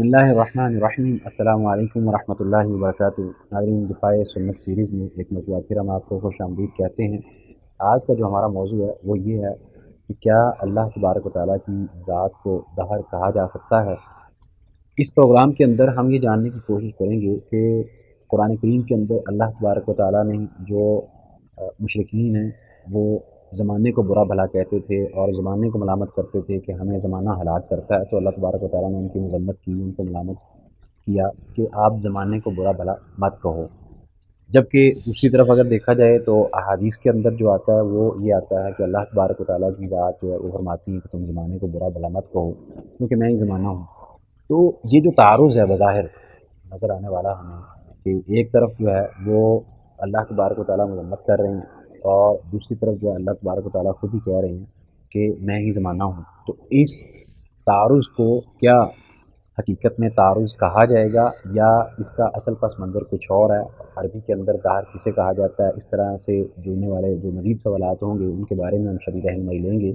बसमीम् अल्लाम वरहमल वर्क नाजरीन दिफाए सुन्नत सीरीज़ में एक मतलब फिर हम आपको खुश आमदीद कहते हैं आज का जो हमारा मौजू है वो ये है कि क्या अल्लाह तबारक ताली की ज़ात को दहर कहा जा सकता है इस प्रोग्राम के अंदर हम ये जानने की कोशिश करेंगे कि कुरान करीम के अंदर अल्लाह तबारक ताली ने जो मशरकिन हैं वो ज़माने को बुरा भला कहते थे और ज़माने को मलामत करते थे कि हमें ज़माना हलाक करता है तो अल्लाह तबारक ताली ने उनकी मजम्मत की उनको मलामत किया कि आप ज़माने को बुरा भला मत कहो जबकि दूसरी तरफ अगर देखा जाए तो अहादीस के अंदर जो आता है वो ये आता है कि अल्लाह तबारक ताली की ज़ात जो है वो फरमाती है कि तुम ज़माने को बुरा भला मत कहो क्योंकि मैं ही ज़माना हूँ तो ये जो तारुज़ है बज़ाहिर नज़र आने वाला हमें कि एक तरफ जो है वो अल्लाह तबारक ताली मजम्मत कर रहे हैं और दूसरी तरफ जो अल्लाह तबारक ताली खुद ही कह रहे हैं कि मैं ही ज़माना हूँ तो इस तारुज़ को क्या हकीकत में तारुज़ कहा जाएगा या इसका असल पस मंज़र कुछ और है अरबी के अंदर दार किसे कहा जाता है इस तरह से जुड़ने वाले जो मज़ीद सवाल होंगे उनके बारे में हम शबी रहनमई लेंगे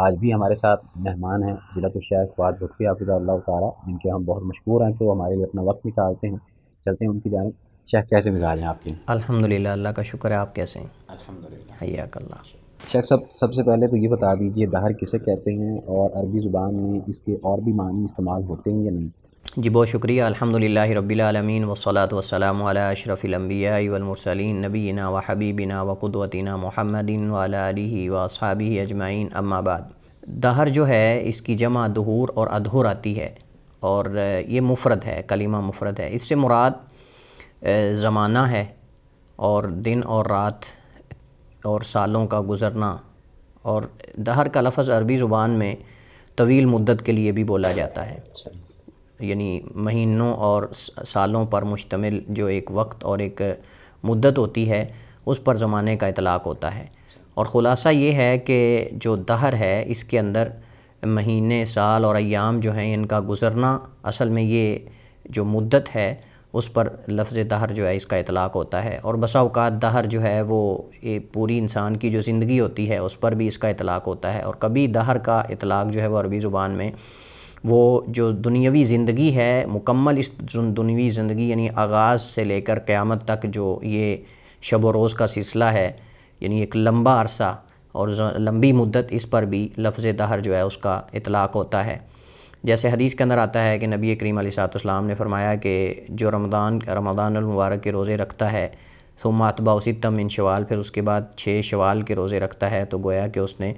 आज भी हमारे साथ मेहमान हैं जिला तो शेख फवाद भुटफी आपदा तारा जिनके हम बहुत मशहूर हैं कि वो तो हमारे लिए अपना वक्त निकालते हैं चलते हैं उनकी जानब शेख अच्छा, कैसे मिजाज हैं आपके अल्हम्दुलिल्लाह अल्लाह का शुक्र है आप कैसे हैं अल्हम्दुलिल्लाह शेख सब सबसे पहले तो ये बता दीजिए दहर किसे कहते हैं और अरबी ज़ुबान में इसके और भी मानी इस्तेमाल होते हैं या नहीं जी बहुत शुक्रिया अलहमदिल्ला रबीआलमीन वसलात वसलम अशरफ़िलम्बियामरसलिन नबीना व हबीबिना व कुदवतना महमदिन वाली वसाबी अजमाइन अम्माबाद दहर जो है इसकी जमा दहूर और अधूर आती है और ये मुफरत है कलीमा मुफरत है इससे मुराद ज़माना है और दिन और रात और सालों का गुज़रना और दहर का लफ्ज़ अरबी ज़ुबान में तवील मुद्दत के लिए भी बोला जाता है अच्छा। यानी महीनों और सालों पर मुश्तमिल जो एक वक्त और एक मुद्दत होती है उस पर ज़माने का इतलाक़ होता है और ख़ुलासा ये है कि जो दहर है इसके अंदर महीने साल और अयाम जो हैं इनका गुज़रना असल में ये जो मुद्दत है उस पर लफ्ज़ दहर जो है इसका इतलाक़ होता है और बसाओकात दहर जो है वो ये पूरी इंसान की जो ज़िंदगी होती है उस पर भी इसका इतलाक़ होता है और कभी दहर का इतलाक़ जो है वो अरबी ज़ुबान में वो जो दुनियावी ज़िंदगी है मुकम्मल इस दुनियावी ज़िंदगी यानी आगाज़ से लेकर क़्यामत तक जो ये शब रोज़ का सिलसिला है यानी एक लंबा अरसा और लंबी मुद्दत इस पर भी लफ्ज़ दहर जो है उसका इतलाक़ होता है जैसे हदीस के अंदर आता है कि नबी करीम सातम ने फरमाया कि जो रमदान रमदानमबारक के रोज़े रखता है तो मातबा उसी तम इन शवाल फिर उसके बाद छः शवाल के रोज़े रखता है तो गोया कि उसने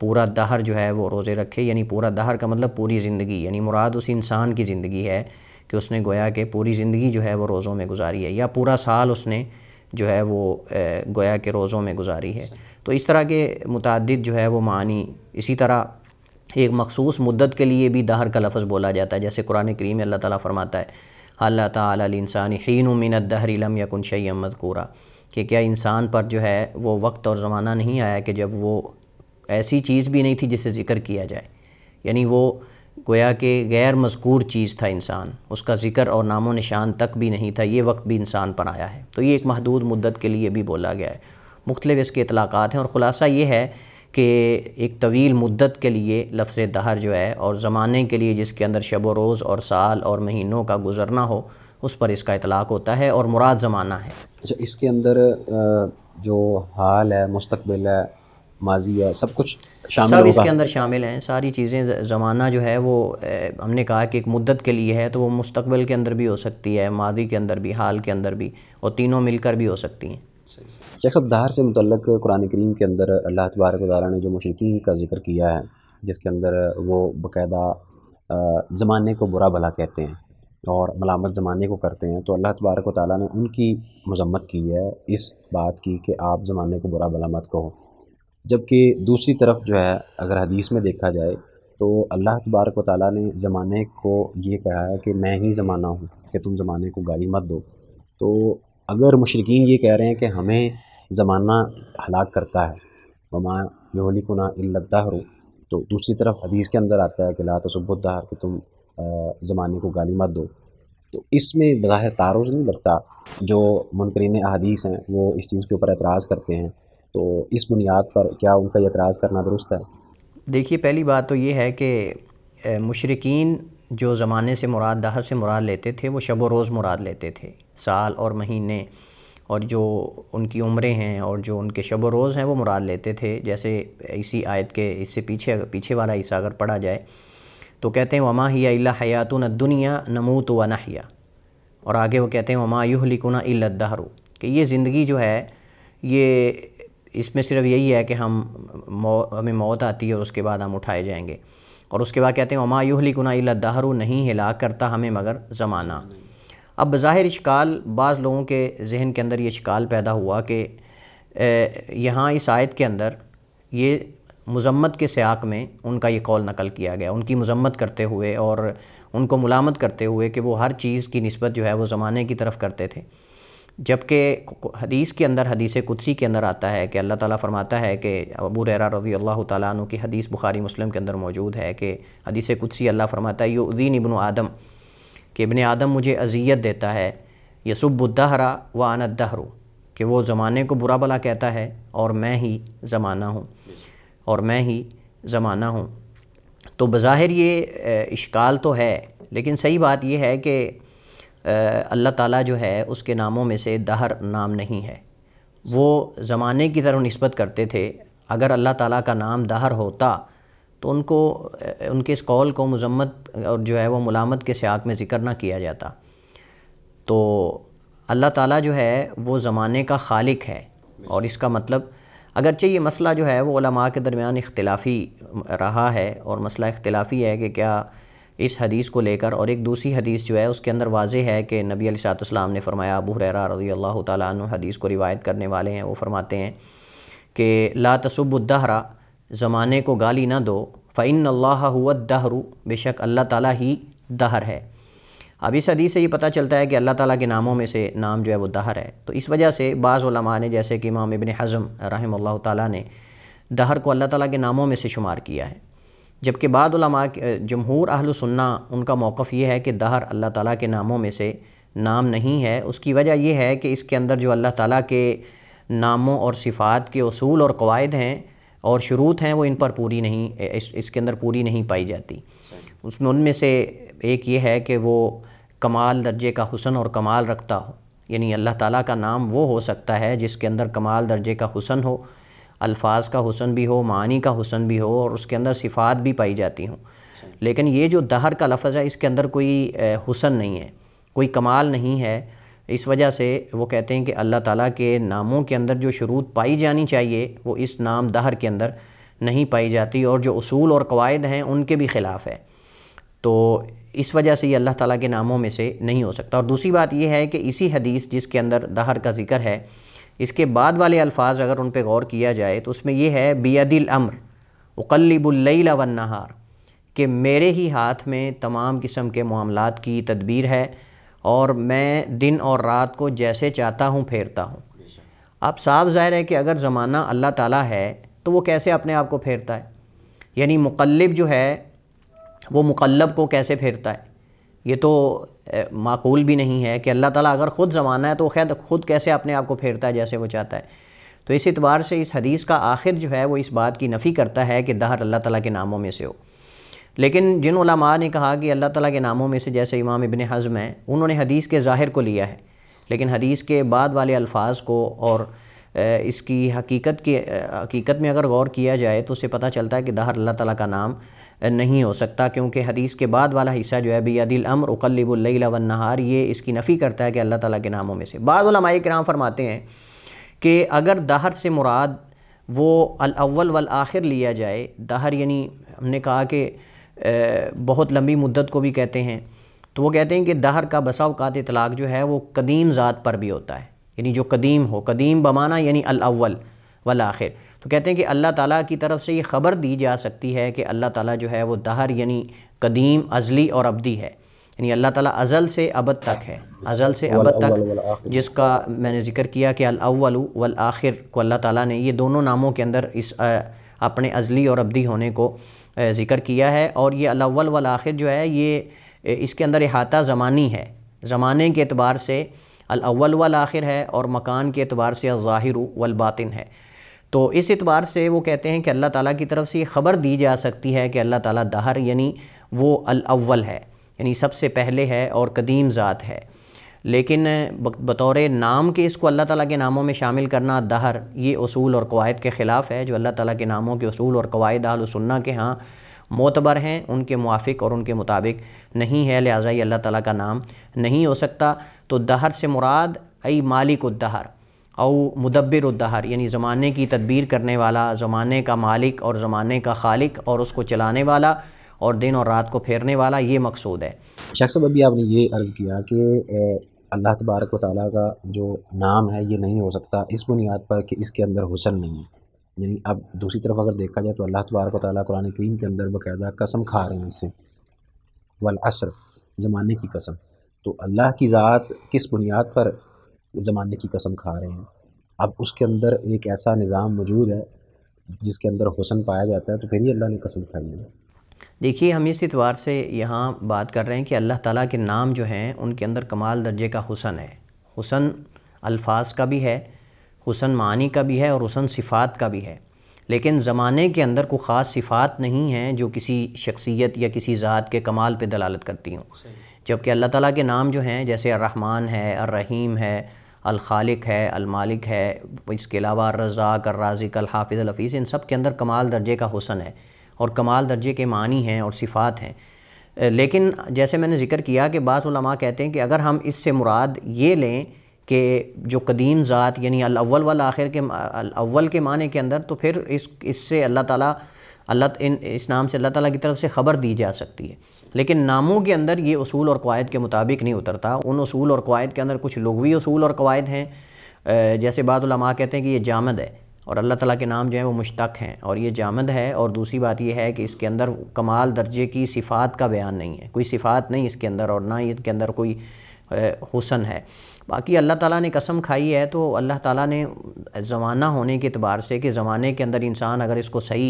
पूरा दहर जो है वो रोज़े रखे यानी पूरा दहर का मतलब पूरी ज़िंदगी यानी मुराद उस इंसान की ज़िंदगी है कि उसने गोया कि पूरी ज़िंदगी जो है वो रोज़ों में गुजारी है या पूरा साल उसने जो है वो गोया के रोज़ों में गुजारी है तो इस तरह के मुतद जो है वो मानी इसी तरह एक मखसूस मुद्दत के लिए भी दहर का लफ्ज़ बोला जाता है जैसे कुरान करीम में अल्लाह ताला फरमाता है अल्लाह तसानी हीन मिनत या यकुन शई अहमद कूरा कि क्या इंसान पर जो है वो वक्त और ज़माना नहीं आया कि जब वो ऐसी चीज़ भी नहीं थी जिसे ज़िक्र किया जाए यानी वो गोया के गैर मजकूर चीज़ था इंसान उसका ज़िक्र और नामो निशान तक भी नहीं था ये वक्त भी इंसान पर आया है तो ये एक महदूद मुद्दत के लिए भी बोला गया है मुख्तलिफ इसके इतलाक़ात हैं और ख़ुलासा ये है कि एक तवील मुद्दत के लिए लफ्ज़ दहर जो है और ज़माने के लिए जिसके अंदर शब रोज़ और साल और महीनों का गुजरना हो उस पर इसका इतलाक़ होता है और मुराद ज़माना है अच्छा इसके अंदर जो हाल है मुस्तबिल है माजी है सब कुछ शामिल सब इसके अंदर शामिल हैं सारी चीज़ें ज़माना जो है वो हमने कहा कि एक मुद्दत के लिए है तो वो मुस्तबिल के अंदर भी हो सकती है मादी के अंदर भी हाल के अंदर भी और तीनों मिलकर भी हो सकती हैं शख्स दार से मतलब कुरान करीम के अंदर अल्लाह तबारक वाली ने जो मशरकिन का जिक्र किया है जिसके अंदर वो बाकायदा ज़माने को बुरा भला कहते हैं और मलामत ज़माने को करते हैं तो अल्लाह तबारक ताली ने उनकी मजम्मत की है इस बात की कि आप ज़माने को बुरा भला मत कहो जबकि दूसरी तरफ जो है अगर हदीस में देखा जाए तो अल्लाह तबारक ताली ने ज़माने को ये कहा है कि मैं ही ज़माना हूँ कि तुम ज़माने को गाली मत दो तो अगर मशरकिन ये कह रहे हैं कि हमें ज़माना हलाक करता है वमा यहलिकुना इल्लतहरू तो दूसरी तरफ हदीस के अंदर आता है कि ला तसब्बुद्दार कि तुम ज़माने को गाली मत दो तो इसमें बज़ाहिर तारुज नहीं लगता जो मुनकरीन अदीस हैं वो इस चीज़ के ऊपर एतराज़ करते हैं तो इस बुनियाद पर क्या उनका एतराज़ करना दुरुस्त है देखिए पहली बात तो ये है कि मशरकिन जो ज़माने से मुराद दहर से मुराद लेते थे वो शब रोज़ मुराद लेते थे साल और महीने और जो उनकी उम्रें हैं और जो उनके शब रोज़ हैं वो मुराद लेते थे जैसे इसी आयत के इससे पीछे पीछे वाला हिस्सा अगर पढ़ा जाए तो कहते हैं वमा ही अल्ला न दुनिया नमूत व नहिया और आगे वो कहते हैं वमा लिकुना इल्लदहरू कि ये ज़िंदगी जो है ये इसमें सिर्फ यही है कि हम मौ, हमें मौत आती है और उसके बाद हम उठाए जाएंगे और उसके बाद कहते हैं वमा लिकुना इल्लदहरू नहीं हिला करता हमें मगर ज़माना अब बज़ाहिर शिकाल बाज़ लोगों के जहन के अंदर ये शिकाल पैदा हुआ कि यहाँ इस आयत के अंदर ये मज़म्मत के सयाक में उनका ये कौल नकल किया गया उनकी मज़म्मत करते हुए और उनको मलामत करते हुए कि वो हर चीज़ की नस्बत जो है वो ज़माने की तरफ करते थे जबकि हदीस के अंदर हदीस कुदसी के अंदर आता है कि अल्लाह ताला फरमाता है कि अबू रहरा रवी अल्लाह तु की हदीस बुखारी मुस्लिम के अंदर मौजूद है कि हदीस कुदसी अल्लाह फरमाता है उदीन इबन आदम कि इबन आदम मुझे अजियत देता है हरा व अनदहरू कि वो ज़माने को बुरा भला कहता है और मैं ही ज़माना हूँ और मैं ही ज़माना हूँ तो बज़ाहिर ये इश्काल तो है लेकिन सही बात यह है कि अल्लाह ताला जो है उसके नामों में से दहर नाम नहीं है वो ज़माने की तरह नस्बत करते थे अगर अल्लाह ताला का नाम दहर होता तो उनको उनके इस कौल को मजम्मत और जो है वो मुलामत के सियाक में ज़िक्र ना किया जाता तो अल्लाह ताला जो है वो ज़माने का खालिक है और इसका मतलब अगरचे ये मसला जो है वो ओलमा के दरमियान इख्तलाफी रहा है और मसला इख्तिलाफ़ी है कि क्या इस हदीस को लेकर और एक दूसरी हदीस जो है उसके अंदर वाज है कि नबी अलीसलाम ने फरमाया अबू हरा रजी अल्लाह तु हदीस को रिवायत करने वाले हैं वो फरमाते हैं कि ला तसुबुद्दहरा ज़माने को गाली ना दो फ़ैन अल्लाह हुआ दहरू बेशक अल्लाह ताला ही दहर है अब इस हदीस से ये पता चलता है कि अल्लाह ताला के नामों में से नाम जो है वो दहर है तो इस वजह से बाज़ ने जैसे कि इमाम इबन हज़म रहम ताला ने दहर को अल्लाह ताला के नामों में से शुमार किया है जबकि बाद जमहूर अहल सुन्ना उनका मौक़ ये है कि दहर अल्लाह ताला के नामों में से नाम नहीं है उसकी वजह यह है कि इसके अंदर जो अल्लाह ताला के नामों और सिफ़ात के असूल और कवायद हैं और शुरूत हैं वो इन पर पूरी नहीं इस इसके अंदर पूरी नहीं पाई जाती उसमें उनमें से एक ये है कि वो कमाल दर्जे का हुसन और कमाल रखता हो यानी अल्लाह ताला का नाम वो हो सकता है जिसके अंदर कमाल दर्जे का हुसन हो अल्फाज का हुसन भी हो मानी का हुसन भी हो और उसके अंदर सिफात भी पाई जाती हों लेकिन ये जो दहर का लफज है इसके अंदर कोई हुसन नहीं है कोई कमाल नहीं है इस वजह से वो कहते हैं कि अल्लाह ताला के नामों के अंदर जो शरूत पाई जानी चाहिए वो इस नाम दहर के अंदर नहीं पाई जाती और जो असूल और कवायद हैं उनके भी ख़िलाफ़ है तो इस वजह से ये अल्लाह ताला के नामों में से नहीं हो सकता और दूसरी बात यह है कि इसी हदीस जिसके अंदर दहर का जिक्र है इसके बाद वाले अल्फाज अगर उन पर गौर किया जाए तो उसमें यह है बियदिल अम्र उकलबुल्ल वन नहार कि मेरे ही हाथ में तमाम किस्म के मामला की तदबीर है और मैं दिन और रात को जैसे चाहता हूँ फेरता हूँ अब साफ जाहिर है कि अगर ज़माना अल्लाह ताला है तो वो कैसे अपने आप को फेरता है यानी मुकलब जो है वो मुकलब को कैसे फेरता है ये तो माकूल भी नहीं है कि अल्लाह ताला अगर ख़ुद ज़माना है तो खैर ख़ुद कैसे अपने आप को फेरता है जैसे वो चाहता है तो इस एतबार से इस हदीस का आखिर जो है वो इस बात की नफ़ी करता है कि दहर अल्लाह ताला के नामों में से हो लेकिन जिन उलमा ने कहा कि अल्लाह ताला के नामों में से जैसे इमाम इबन हज़म हैं उन्होंने हदीस के ज़ाहिर को लिया है लेकिन हदीस के बाद वाले अल्फाज को और इसकी हकीकत के हकीकत में अगर गौर किया जाए तो उससे पता चलता है कि दहर अल्लाह ताला का नाम नहीं हो सकता क्योंकि हदीस के बाद वाला हिस्सा जो है बियादिल अमर उकलबुल्ल नहार ये इसकी नफ़ी करता है कि अल्लाह ताला के नामों में से बाद कराम फरमाते हैं कि अगर दहर से मुराद वो अव्वल वल आखिर लिया जाए दहर यानी हमने कहा कि बहुत लंबी मुद्दत को भी कहते हैं तो वो कहते हैं कि दहर का बसा अवत इतलाक़ जो है वो कदीम ज़ात पर भी होता है यानी जो कदीम हो कदीम बमाना यानी अव्वल वल आखिर तो कहते हैं कि अल्लाह ताला की तरफ से ये ख़बर दी जा सकती है कि अल्लाह ताला जो है वो दहर यानी कदीम अजली और अबदी है यानी अल्लाह ताला अज़ल से अबद तक है अज़ल से अबद तक जिसका मैंने ज़िक्र किया कि अलावल वल आखिर को अल्लाह ताला ने ये दोनों नामों के अंदर इस अपने अजली और अबदी होने को ज़िक्र किया है और ये अलावल वाल आखिर जो है ये इसके अंदर अहाता ज़मानी है ज़माने के अतबार से अलावल वाल आखिर है और मकान के अतबार से ज़ाहिर वलबातिन है तो इस अतबार से वो कहते हैं कि अल्लाह ताला की तरफ से ये ख़बर दी जा सकती है कि अल्लाह ताला दहर यानी वो अलावल अव्वल है यानी सबसे पहले है और कदीम ज़ात है लेकिन बतौर नाम के इसको अल्लाह ताला के नामों में शामिल करना दहर ये असूल और कवायद के ख़िलाफ़ है जो अल्लाह ताला के नामों के असूल और कवायद आलसन्ना के हाँ मोतबर हैं उनके मुआफ़ और उनके मुताबिक नहीं है लिहाजा ये अल्लाह ताला का नाम नहीं हो सकता तो दहर से मुराद अई मालिक उद्दहर और मुदब्बिर उद्दहर यानी ज़माने की तदबीर करने वाला ज़माने का मालिक और ज़माने का खालिक और उसको चलाने वाला और दिन और रात को फेरने वाला ये मकसूद है शख्स अभी आपने ये अर्ज़ किया कि अल्लाह तबारक व ताली का जो नाम है ये नहीं हो सकता इस बुनियाद पर कि इसके अंदर हुसन नहीं है यानी अब दूसरी तरफ अगर देखा जाए तो अल्लाह तबारक व ताली कुरान करीम के अंदर बाकायदा कसम खा रहे हैं इससे वल असर ज़माने की कसम तो अल्लाह की ज़ात किस बुनियाद पर ज़माने की कसम खा रहे हैं अब उसके अंदर एक ऐसा निज़ाम मौजूद है जिसके अंदर हुसन पाया जाता है तो फिर ही अल्लाह ने कसम खाई है देखिए हम इस एतवार से यहाँ बात कर रहे हैं कि अल्लाह ताला के नाम जो हैं उनके अंदर कमाल दर्जे का हुसन है हुसन अल्फाज का भी है हुसन मानी का भी है और हुसन सिफ़ात का भी है लेकिन ज़माने के अंदर कोई ख़ास सिफ़ात नहीं हैं जो किसी शख्सियत या किसी ज़ात के कमाल पर दलालत करती हूँ जबकि अल्लाह ताला के नाम जो हैं जैसे अर्रहमान है अर्रहीम है अलखालिक है अलमालिक है इसके अलावा रज़ाक अर्राज़िक अलहाफ़ अलहफ़ीज़ इन सब के अंदर कमाल दर्जे का हुसन है और कमाल दर्जे के मानी हैं और सिफ़ात हैं लेकिन जैसे मैंने ज़िक्र किया कि बाज़ा कहते हैं कि अगर हम इससे मुराद ये लें कि जो कदीम ज़ात यानी अलवल वाल आखिर के अव्वल के माने के अंदर तो फिर इस इससे अल्लाह ताला अल्लाह इन इस नाम से अल्लाह ताला की तरफ से ख़बर दी जा सकती है लेकिन नामों के अंदर ये असूल और कवायद के मुताबिक नहीं उतरता उन असूल और कवायद के अंदर कुछ लगवी असूल और कवायद हैं जैसे बाद कहते हैं कि ये जामद है और अल्लाह ताला के नाम जो हैं वो मुश्तक हैं और ये जामद है और दूसरी बात यह है कि इसके अंदर कमाल दर्जे की सिफ़ात का बयान नहीं है कोई सिफ़ात नहीं इसके अंदर और ना इसके अंदर कोई हुसन है बाकी अल्लाह ताला ने कसम खाई है तो अल्लाह ताला ने ज़माना होने के अतबार से कि ज़माने के अंदर इंसान अगर इसको सही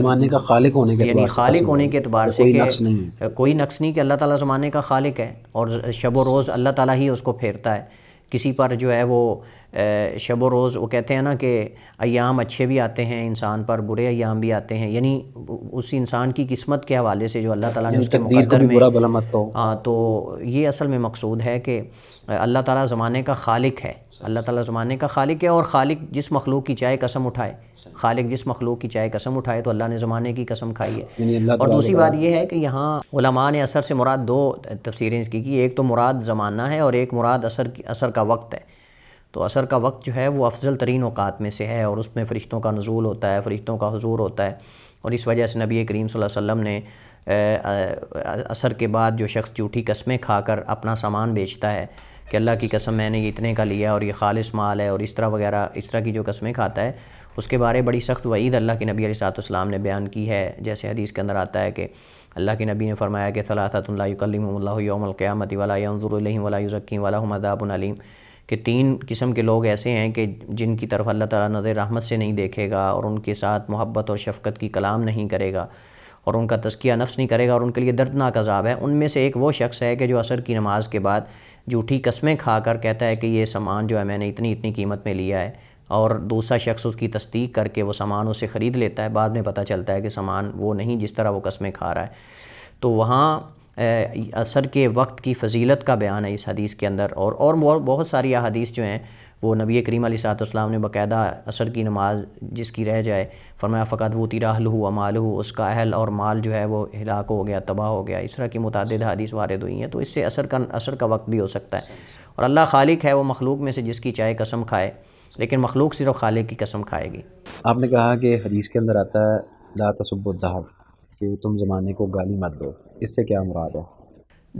ज़माने का खालिक होने के यानी खालिक होने के अतबार से कोई नक्स नहीं कोई नक्स नहीं कि अल्लाह ताला ज़माने का खालिक है और शब रोज़ अल्लाह ताला ही उसको फेरता है किसी पर जो है वो शब व रोज़ वो कहते हैं ना कि अयाम अच्छे भी आते हैं इंसान पर बुरे अयाम भी आते हैं यानी उस इंसान की किस्मत के हवाले से जो अल्लाह ताला ने उसके मुकद्दर में हाँ तो ये असल में मकसूद है कि अल्लाह ताला ज़माने का खालिक है अल्लाह ताला ज़माने का खालिक है और खालिक जिस मखलूक की चाय कसम उठाए खालिक जिस मखलूक की चाय कसम उठाए तो अल्लाह ने ज़माने की कसम खाई है और दूसरी बात यह है कि यहाँ उलमा ने असर से मुराद दो तफसरें इसकी की एक तो मुराद ज़माना है और एक मुराद असर असर का वक्त है तो असर का वक्त जो है वो अफजल तरीन अवकात में से है और उसमें फ़रिश्तों का नजूल होता है फ़रिश्तों का हजूर होता है और इस वजह से नबी करीम वसम ने असर के बाद जो शख्स झूठी कस्में खाकर अपना सामान बेचता है कि अल्लाह की कसम मैंने ये इतने का लिया और ये खालिश माल है और इस तरह वगैरह इस तरह की जो कस्में खाता है उसके बारे बड़ी सख्त वईद अल्लाह के नबी सातम ने बयान की है जैसे हदीस के अंदर आता है कि अल्लाह के नबी ने फरमाया कि सलातुल्लाकमत वाला वाला वाला कि तीन किस्म के लोग ऐसे हैं कि जिनकी तरफ अल्लाह ताला नज़र रहमत से नहीं देखेगा और उनके साथ मोहब्बत और शफकत की कलाम नहीं करेगा और उनका तस्किया नफ्स नहीं करेगा और उनके लिए दर्दनाक अजाब है उनमें से एक वो शख्स है कि जो असर की नमाज के बाद झूठी कस्में खा कर कहता है कि ये सामान जो है मैंने इतनी इतनी कीमत में लिया है और दूसरा शख्स उसकी तस्दीक करके वो सामान उसे ख़रीद लेता है बाद में पता चलता है कि सामान वो नहीं जिस तरह वो कस्में खा रहा है तो वहाँ असर के वक्त की फजीलत का बयान है इस हदीस के अंदर और और बहुत सारी अदीस जो हैं वो नबी करीम सलाम ने बाकायदा असर की नमाज जिसकी रह जाए फरमाया फ़कत वो तिराहल हु अमाल हु उसका अहल और माल जो है वो हिलाक हो गया तबाह हो गया इस तरह की मुतद हदीस वारद हुई हैं तो इससे असर का असर का वक्त भी हो सकता है और अल्लाह खालिक है वो मखलूक में से जिसकी चाहे कसम खाए लेकिन मखलूक सिर्फ खालिक की कसम खाएगी आपने कहा कि हदीस के अंदर आता है ला कि तुम ज़माने को गाली मत दो इससे क्या मुराद है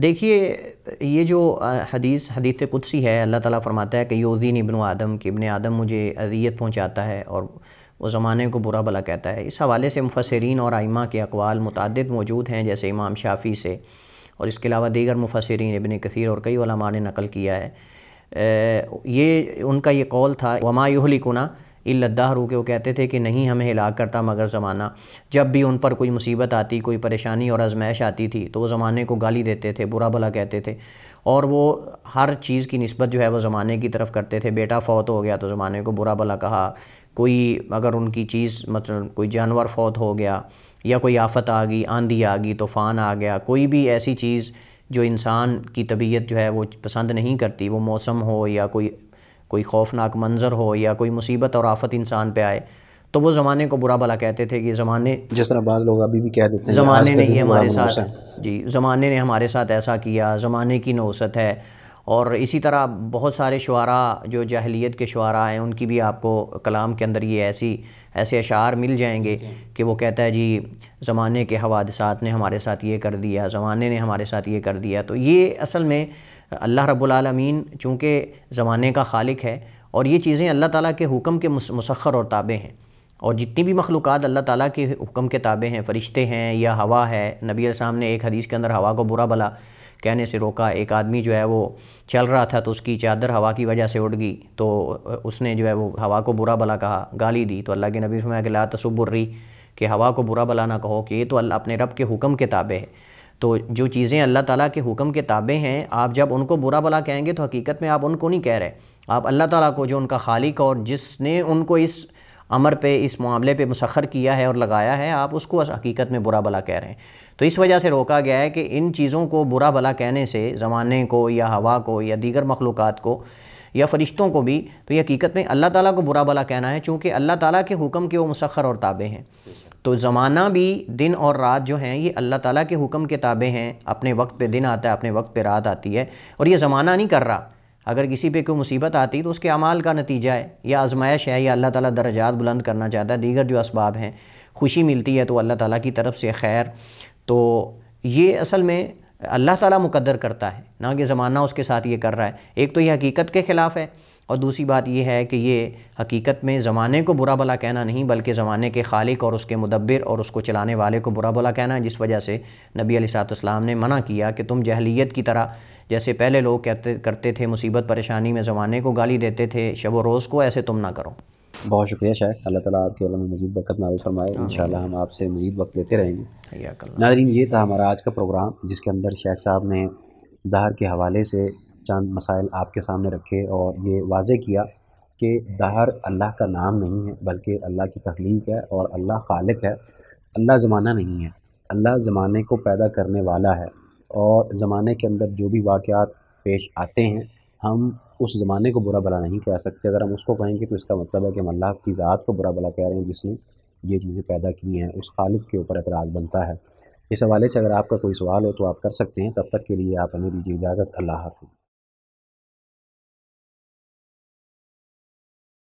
देखिए ये जो हदीस हदीस कुदसी है अल्लाह ताला फरमाता है कि योदीन इबन आदम कि इबन आदम मुझे अजियत पहुंचाता है और वो ज़माने को बुरा भला कहता है इस हवाले से मुफसरीन और आइमा के अकवाल मुतद मौजूद हैं जैसे इमाम शाफ़ी से और इसके अलावा दीगर मुफसरीन इबन कसर और कई वलमा ने नकल किया है ये उनका ये कौल था वमा युहलिकुना लद्दा रू के वो कहते थे कि नहीं हमें हिला करता मगर ज़माना जब भी उन पर कोई मुसीबत आती कोई परेशानी और आजमाइश आती थी तो वो ज़माने को गाली देते थे बुरा भला कहते थे और वो हर चीज़ की नस्बत जो है वो ज़माने की तरफ करते थे बेटा फ़ौत हो गया तो ज़माने को बुरा भला कहा कोई अगर उनकी चीज़ मतलब कोई जानवर फौत हो गया या कोई आफत आ गई आंधी आ गई तूफ़ान आ गया कोई भी ऐसी चीज़ जो इंसान की तबीयत जो है वो पसंद नहीं करती वो मौसम हो या कोई कोई खौफनाक मंजर हो या कोई मुसीबत और आफत इंसान पे आए तो वो ज़माने को बुरा भला कहते थे कि ज़माने जिस तरह बाद लोग अभी भी कह देते हैं ज़माने ने ही हमारे साथ जी ज़माने ने हमारे साथ ऐसा किया ज़माने की नौसत है और इसी तरह बहुत सारे शुरा जो जहलीत के शुरा हैं उनकी भी आपको कलाम के अंदर ये ऐसी ऐसे अशार मिल जाएंगे कि वो कहता है जी ज़माने के हवादसात ने हमारे साथ ये कर दिया ज़माने ने हमारे साथ ये कर दिया तो ये असल में अल्लाह रबालमीन चूँकि ज़माने का खालिक है और ये चीज़ें अल्लाह ताली के हुक्म के मुसखर और ताबे हैं और जितनी भी मखलूक अल्लाह ताली के हुक्म के ताबे हैं फरिश्ते हैं या हवा है नबी साहब ने एक हदीस के अंदर हवा को बुरा भला कहने से रोका एक आदमी जो है वो चल रहा था तो उसकी चादर हवा की वजह से उड़ गई तो उसने जो है वो हवा को बुरा भला कहा गाली दी तो अल्लाह के नबी फरमाया कि ला तसुबुर्री कि हवा को बुरा भला ना कहो कि ये तो अल्लाह अपने रब के हुक्म के ताबे है तो जो चीज़ें अल्लाह ताला के हुक्म के ताबे हैं आप जब उनको बुरा भला कहेंगे तो हकीकत में आप उनको नहीं कह रहे आप अल्लाह ताला को जो उनका खालिक और जिसने उनको इस अमर पे इस मामले पे मुसखर किया है और लगाया है आप उसको हकीकत में बुरा भला कह रहे हैं तो इस वजह से रोका गया है कि इन चीज़ों को बुरा भला कहने से ज़माने को या हवा को या दीगर मखलूक़ को या फरिश्तों को भी तो ये हकीकत में अल्लाह ताला को बुरा भला कहना है चूँकि अल्लाह ताला के हुक्म के वो मुसखर और ताबे हैं तो ज़माना भी दिन और रात जो हैं ये अल्लाह ताला के हुक्म के ताबे हैं अपने वक्त पे दिन आता है अपने वक्त पे रात आती है और ये ज़माना नहीं कर रहा अगर किसी पे कोई मुसीबत आती तो उसके अमाल का नतीजा है या आजमाइश है या अल्लाह ताला दर्जात बुलंद करना चाहता है दीगर जो इसबाब हैं खुशी मिलती है तो अल्लाह ताला की तरफ से खैर तो ये असल में अल्लाह ताला मुकद्दर करता है ना कि ज़माना उसके साथ ये कर रहा है एक तो ये हकीकत के ख़िलाफ़ है और दूसरी बात यह है कि ये हकीकत में ज़माने को बुरा भला कहना नहीं बल्कि ज़माने के खालिक और उसके मुदबिर और उसको चलाने वाले को बुरा भला कहना है जिस वजह से नबी सातम ने मना किया कि तुम जहलीत की तरह जैसे पहले लोग कहते करते थे मुसीबत परेशानी में ज़माने को गाली देते थे शब रोज़ को ऐसे तुम ना करो बहुत शुक्रिया शायद अल्लाह ताला आपके में मजीद बरकत नाज फरमाए इन हम आपसे मजीद वक्त लेते रहेंगे नाजरीन ये था हमारा आज का प्रोग्राम जिसके अंदर शेख साहब ने दाहर के हवाले से चंद मसाइल आपके सामने रखे और ये वाज किया कि दार अल्लाह का नाम नहीं है बल्कि अल्लाह की तख्लीक है और अल्लाह खालिक है अल्लाह ज़माना नहीं है अल्लाह ज़माने को पैदा करने वाला है और ज़माने के अंदर जो भी वाक़ात पेश आते हैं हम उस ज़माने को बुरा भला नहीं कह सकते अगर हम उसको कहेंगे तो इसका मतलब है कि हम अल्लाह की ज़ात को बुरा भला कह रहे हैं जिसने ये चीज़ें पैदा की हैं उस खालिद के ऊपर एतराज़ बनता है इस हवाले से अगर आपका कोई सवाल हो तो आप कर सकते हैं तब तक के लिए आप हमें दीजिए इजाज़त अल्लाह हाफि